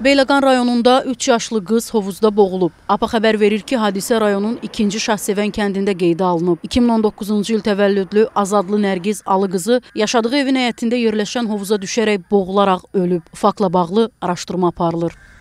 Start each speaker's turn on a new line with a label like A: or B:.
A: Beyləqan rayonunda 3 yaşlı qız hovuzda boğulub. APA xəbər verir ki, hadisə rayonun 2-ci Şahsevən kəndində qeydə alınıb. 2019-cu il təvəllüdlü Azadlı Nərgiz Alı qızı yaşadığı evin həyətində yerləşən hovuza düşərək boğularaq ölüb. Faktla bağlı araşdırma aparılır.